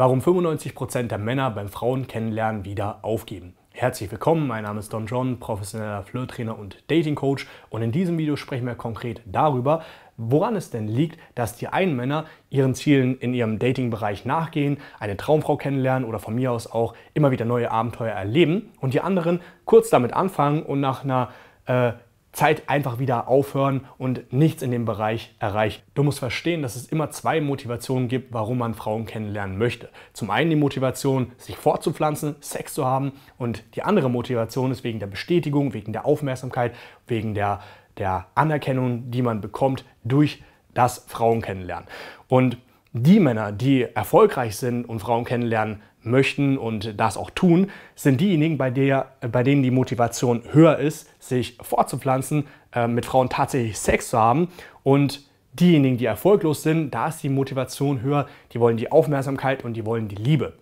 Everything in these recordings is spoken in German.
Warum 95% der Männer beim Frauenkennenlernen wieder aufgeben. Herzlich willkommen, mein Name ist Don John, professioneller Flirttrainer und Dating Coach und in diesem Video sprechen wir konkret darüber, woran es denn liegt, dass die einen Männer ihren Zielen in ihrem Dating-Bereich nachgehen, eine Traumfrau kennenlernen oder von mir aus auch immer wieder neue Abenteuer erleben und die anderen kurz damit anfangen und nach einer äh, Zeit einfach wieder aufhören und nichts in dem Bereich erreichen. Du musst verstehen, dass es immer zwei Motivationen gibt, warum man Frauen kennenlernen möchte. Zum einen die Motivation, sich fortzupflanzen, Sex zu haben und die andere Motivation ist wegen der Bestätigung, wegen der Aufmerksamkeit, wegen der, der Anerkennung, die man bekommt durch das Frauen kennenlernen. Und die Männer, die erfolgreich sind und Frauen kennenlernen möchten und das auch tun, sind diejenigen, bei, der, bei denen die Motivation höher ist, sich fortzupflanzen, äh, mit Frauen tatsächlich Sex zu haben. Und diejenigen, die erfolglos sind, da ist die Motivation höher, die wollen die Aufmerksamkeit und die wollen die Liebe.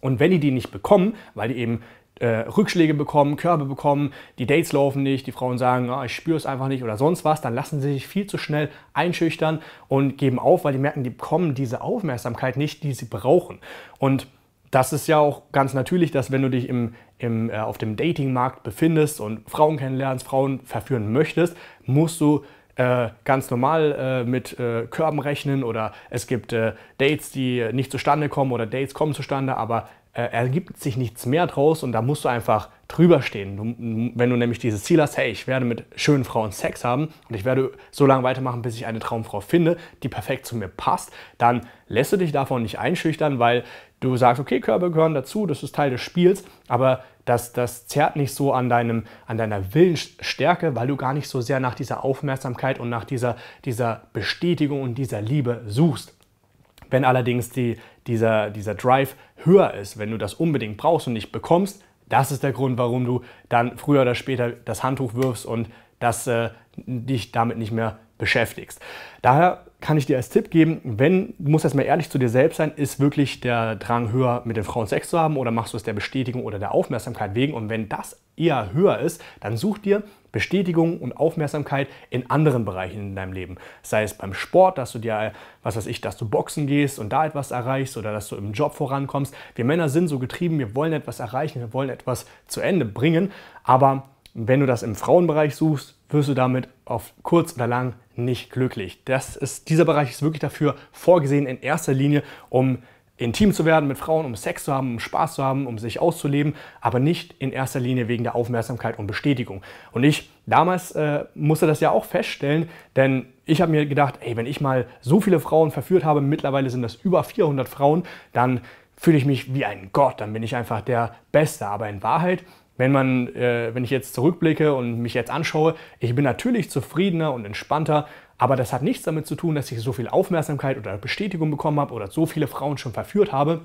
Und wenn die die nicht bekommen, weil die eben äh, Rückschläge bekommen, Körbe bekommen, die Dates laufen nicht, die Frauen sagen, ah, ich spüre es einfach nicht oder sonst was, dann lassen sie sich viel zu schnell einschüchtern und geben auf, weil die merken, die bekommen diese Aufmerksamkeit nicht, die sie brauchen. Und das ist ja auch ganz natürlich, dass wenn du dich im, im, äh, auf dem Datingmarkt befindest und Frauen kennenlernst, Frauen verführen möchtest, musst du äh, ganz normal äh, mit äh, Körben rechnen oder es gibt äh, Dates, die nicht zustande kommen oder Dates kommen zustande, aber äh, ergibt sich nichts mehr draus und da musst du einfach drüber stehen. Du, wenn du nämlich dieses Ziel hast, hey, ich werde mit schönen Frauen Sex haben und ich werde so lange weitermachen, bis ich eine Traumfrau finde, die perfekt zu mir passt, dann lässt du dich davon nicht einschüchtern, weil du sagst, okay, Körbe gehören dazu, das ist Teil des Spiels, aber das, das zerrt nicht so an, deinem, an deiner Willensstärke, weil du gar nicht so sehr nach dieser Aufmerksamkeit und nach dieser, dieser Bestätigung und dieser Liebe suchst. Wenn allerdings die, dieser, dieser Drive höher ist, wenn du das unbedingt brauchst und nicht bekommst, das ist der Grund, warum du dann früher oder später das Handtuch wirfst und das, äh, dich damit nicht mehr beschäftigst. Daher kann ich dir als Tipp geben, wenn, du musst erstmal ehrlich zu dir selbst sein, ist wirklich der Drang höher, mit den Frauen Sex zu haben oder machst du es der Bestätigung oder der Aufmerksamkeit wegen? Und wenn das eher höher ist, dann such dir Bestätigung und Aufmerksamkeit in anderen Bereichen in deinem Leben. Sei es beim Sport, dass du dir, was weiß ich, dass du boxen gehst und da etwas erreichst oder dass du im Job vorankommst. Wir Männer sind so getrieben, wir wollen etwas erreichen, wir wollen etwas zu Ende bringen. Aber wenn du das im Frauenbereich suchst, wirst du damit auf kurz oder lang nicht glücklich. Das ist, dieser Bereich ist wirklich dafür vorgesehen, in erster Linie, um intim zu werden mit Frauen, um Sex zu haben, um Spaß zu haben, um sich auszuleben, aber nicht in erster Linie wegen der Aufmerksamkeit und Bestätigung. Und ich damals äh, musste das ja auch feststellen, denn ich habe mir gedacht, ey, wenn ich mal so viele Frauen verführt habe, mittlerweile sind das über 400 Frauen, dann fühle ich mich wie ein Gott, dann bin ich einfach der Beste. Aber in Wahrheit wenn, man, äh, wenn ich jetzt zurückblicke und mich jetzt anschaue, ich bin natürlich zufriedener und entspannter, aber das hat nichts damit zu tun, dass ich so viel Aufmerksamkeit oder Bestätigung bekommen habe oder so viele Frauen schon verführt habe,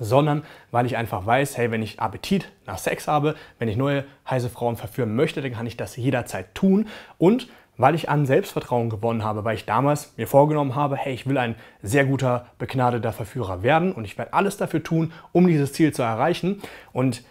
sondern weil ich einfach weiß, hey, wenn ich Appetit nach Sex habe, wenn ich neue heiße Frauen verführen möchte, dann kann ich das jederzeit tun und weil ich an Selbstvertrauen gewonnen habe, weil ich damals mir vorgenommen habe, hey, ich will ein sehr guter, begnadeter Verführer werden und ich werde alles dafür tun, um dieses Ziel zu erreichen und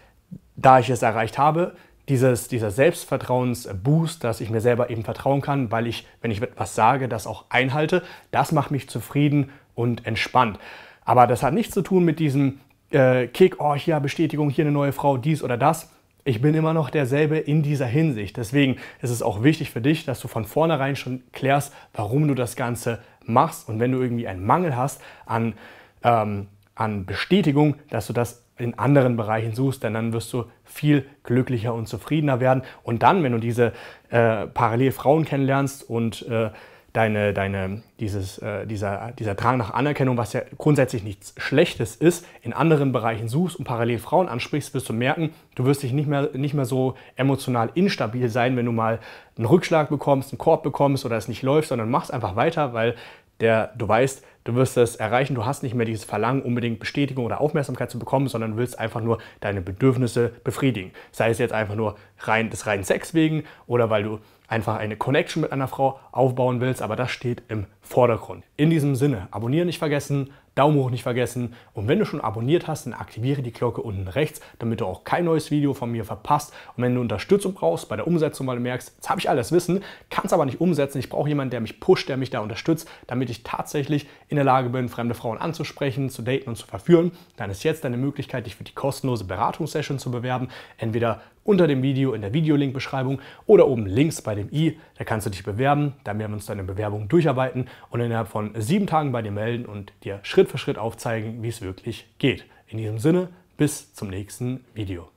da ich es erreicht habe, dieses, dieser Selbstvertrauensboost, dass ich mir selber eben vertrauen kann, weil ich, wenn ich etwas sage, das auch einhalte, das macht mich zufrieden und entspannt. Aber das hat nichts zu tun mit diesem äh, Kick, oh, hier Bestätigung, hier eine neue Frau, dies oder das. Ich bin immer noch derselbe in dieser Hinsicht. Deswegen ist es auch wichtig für dich, dass du von vornherein schon klärst, warum du das Ganze machst. Und wenn du irgendwie einen Mangel hast an, ähm, an Bestätigung, dass du das in anderen Bereichen suchst, denn dann wirst du viel glücklicher und zufriedener werden. Und dann, wenn du diese äh, parallel Frauen kennenlernst und äh, deine, deine, dieses, äh, dieser, dieser Drang nach Anerkennung, was ja grundsätzlich nichts Schlechtes ist, in anderen Bereichen suchst und parallel Frauen ansprichst, wirst du merken, du wirst dich nicht mehr, nicht mehr so emotional instabil sein, wenn du mal einen Rückschlag bekommst, einen Korb bekommst oder es nicht läuft, sondern machst einfach weiter, weil der, du weißt, Du wirst es erreichen, du hast nicht mehr dieses Verlangen, unbedingt Bestätigung oder Aufmerksamkeit zu bekommen, sondern willst einfach nur deine Bedürfnisse befriedigen. Sei es jetzt einfach nur rein des reinen Sex wegen oder weil du einfach eine Connection mit einer Frau aufbauen willst, aber das steht im Vordergrund. In diesem Sinne, abonnieren nicht vergessen, Daumen hoch nicht vergessen und wenn du schon abonniert hast, dann aktiviere die Glocke unten rechts, damit du auch kein neues Video von mir verpasst. Und wenn du Unterstützung brauchst bei der Umsetzung, weil du merkst, jetzt habe ich alles Wissen, kann es aber nicht umsetzen, ich brauche jemanden, der mich pusht, der mich da unterstützt, damit ich tatsächlich in der Lage bin, fremde Frauen anzusprechen, zu daten und zu verführen, dann ist jetzt deine Möglichkeit, dich für die kostenlose Beratungssession zu bewerben. Entweder unter dem Video in der Videolink-Beschreibung oder oben links bei dem i. Da kannst du dich bewerben. Dann werden wir uns deine Bewerbung durcharbeiten und innerhalb von sieben Tagen bei dir melden und dir Schritt für Schritt aufzeigen, wie es wirklich geht. In diesem Sinne, bis zum nächsten Video.